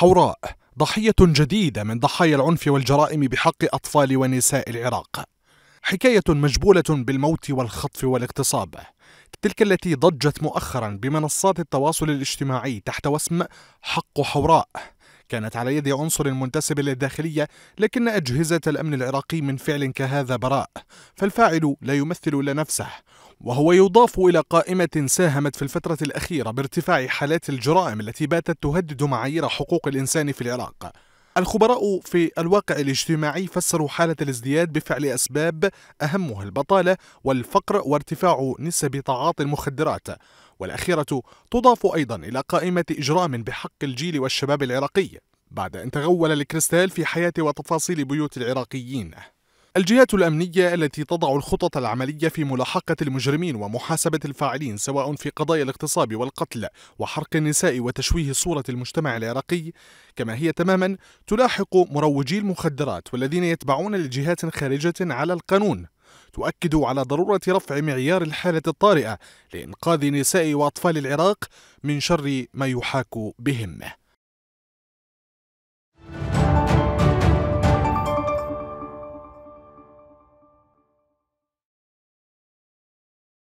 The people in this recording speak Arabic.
حوراء ضحية جديدة من ضحايا العنف والجرائم بحق أطفال ونساء العراق حكاية مجبولة بالموت والخطف والاغتصاب تلك التي ضجت مؤخرا بمنصات التواصل الاجتماعي تحت وسم حق حوراء كانت على يد عنصر منتسب للداخلية لكن أجهزة الأمن العراقي من فعل كهذا براء فالفاعل لا يمثل إلا نفسه وهو يضاف إلى قائمة ساهمت في الفترة الأخيرة بارتفاع حالات الجرائم التي باتت تهدد معايير حقوق الإنسان في العراق الخبراء في الواقع الاجتماعي فسروا حالة الازدياد بفعل أسباب أهمها البطالة والفقر وارتفاع نسب تعاطي المخدرات والأخيرة تضاف أيضا إلى قائمة إجرام بحق الجيل والشباب العراقي بعد أن تغول الكريستال في حياة وتفاصيل بيوت العراقيين الجهات الأمنية التي تضع الخطط العملية في ملاحقة المجرمين ومحاسبة الفاعلين سواء في قضايا الاغتصاب والقتل وحرق النساء وتشويه صورة المجتمع العراقي كما هي تماما تلاحق مروجي المخدرات والذين يتبعون لجهات خارجة على القانون تؤكد على ضرورة رفع معيار الحالة الطارئة لإنقاذ نساء وأطفال العراق من شر ما يحاك بهم